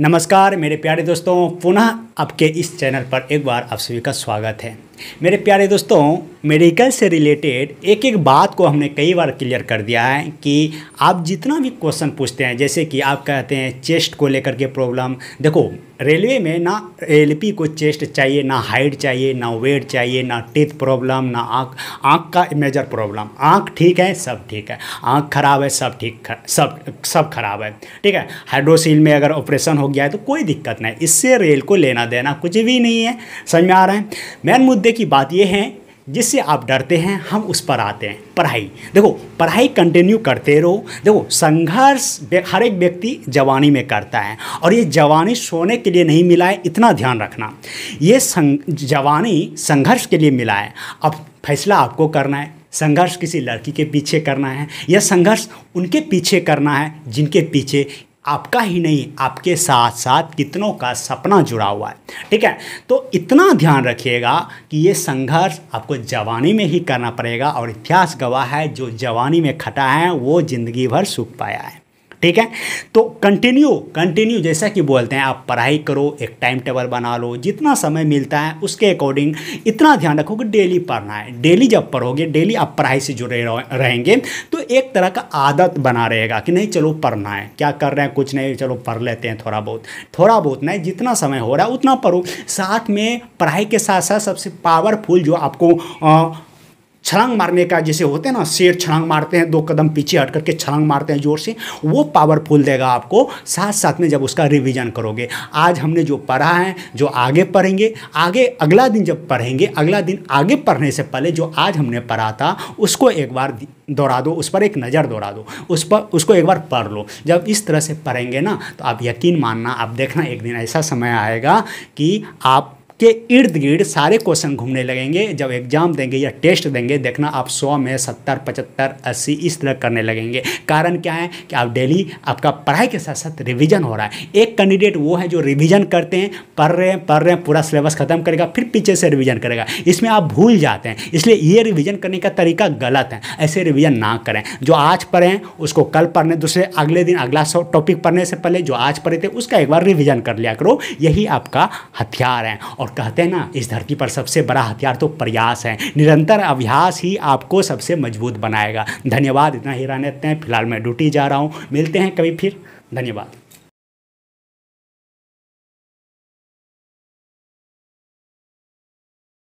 नमस्कार मेरे प्यारे दोस्तों पुनः आपके इस चैनल पर एक बार आप सभी का स्वागत है मेरे प्यारे दोस्तों मेडिकल से रिलेटेड एक एक बात को हमने कई बार क्लियर कर दिया है कि आप जितना भी क्वेश्चन पूछते हैं जैसे कि आप कहते हैं चेस्ट को लेकर के प्रॉब्लम देखो रेलवे में ना एल को चेस्ट चाहिए ना हाइट चाहिए ना वेट चाहिए ना टीथ प्रॉब्लम ना आँख आँख का मेजर प्रॉब्लम आँख ठीक है सब ठीक है आँख खराब है सब ठीक सब सब खराब है ठीक है हाइड्रोसिल में अगर ऑपरेशन हो गया है तो कोई दिक्कत नहीं इससे रेल को लेना देना कुछ भी नहीं है समझ में आ रहा है मेन मुद्दे की बात ये है जिससे आप डरते हैं हम उस पर आते हैं पढ़ाई देखो पढ़ाई कंटिन्यू करते रहो देखो संघर्ष हर एक व्यक्ति जवानी में करता है और ये जवानी सोने के लिए नहीं मिला है इतना ध्यान रखना ये संग, जवानी संघर्ष के लिए मिला है अब फैसला आपको करना है संघर्ष किसी लड़की के पीछे करना है या संघर्ष उनके पीछे करना है जिनके पीछे आपका ही नहीं आपके साथ साथ कितनों का सपना जुड़ा हुआ है ठीक है तो इतना ध्यान रखिएगा कि ये संघर्ष आपको जवानी में ही करना पड़ेगा और इतिहास गवाह है जो जवानी में खटा है वो ज़िंदगी भर सूख पाया है ठीक है तो कंटिन्यू कंटिन्यू जैसा कि बोलते हैं आप पढ़ाई करो एक टाइम टेबल बना लो जितना समय मिलता है उसके अकॉर्डिंग इतना ध्यान रखो कि डेली पढ़ना है डेली जब पढ़ोगे डेली आप पढ़ाई से जुड़े रहेंगे तो एक तरह का आदत बना रहेगा कि नहीं चलो पढ़ना है क्या कर रहे हैं कुछ नहीं चलो पढ़ लेते हैं थोड़ा बहुत थोड़ा बहुत नहीं जितना समय हो रहा है उतना पढ़ो साथ में पढ़ाई के साथ साथ सबसे पावरफुल जो आपको आ, छलांग मारने का जैसे होते हैं ना शेर छलांग मारते हैं दो कदम पीछे हट करके छलांग मारते हैं जोर से वो पावरफुल देगा आपको साथ साथ में जब उसका रिविज़न करोगे आज हमने जो पढ़ा है जो आगे पढ़ेंगे आगे अगला दिन जब पढ़ेंगे अगला दिन आगे पढ़ने से पहले जो आज हमने पढ़ा था उसको एक बार दोहरा दो उस पर एक नज़र दोहरा दो उस पर उसको एक बार पढ़ लो जब इस तरह से पढ़ेंगे ना तो आप यकीन मानना आप देखना एक दिन ऐसा समय आएगा कि आप के इर्द गिर्द सारे क्वेश्चन घूमने लगेंगे जब एग्जाम देंगे या टेस्ट देंगे देखना आप सौ में सत्तर पचहत्तर अस्सी इस तरह करने लगेंगे कारण क्या है कि आप डेली आपका पढ़ाई के साथ साथ रिवीजन हो रहा है एक कैंडिडेट वो है जो रिवीजन करते हैं पढ़ रहे हैं पढ़ रहे हैं पूरा सिलेबस खत्म करेगा फिर पीछे से रिविज़न करेगा इसमें आप भूल जाते हैं इसलिए ये रिविज़न करने का तरीका गलत है ऐसे रिविज़न ना करें जो आज पढ़ें उसको कल पढ़ने दूसरे अगले दिन अगला सौ टॉपिक पढ़ने से पहले जो आज पढ़े थे उसका एक बार रिविज़न कर लिया करो यही आपका हथियार है और कहते हैं ना इस धरती पर सबसे बड़ा हथियार तो प्रयास है निरंतर अभ्यास ही आपको सबसे मजबूत बनाएगा धन्यवाद इतना ही रहने हैं फिलहाल मैं ड्यूटी जा रहा हूँ मिलते हैं कभी फिर धन्यवाद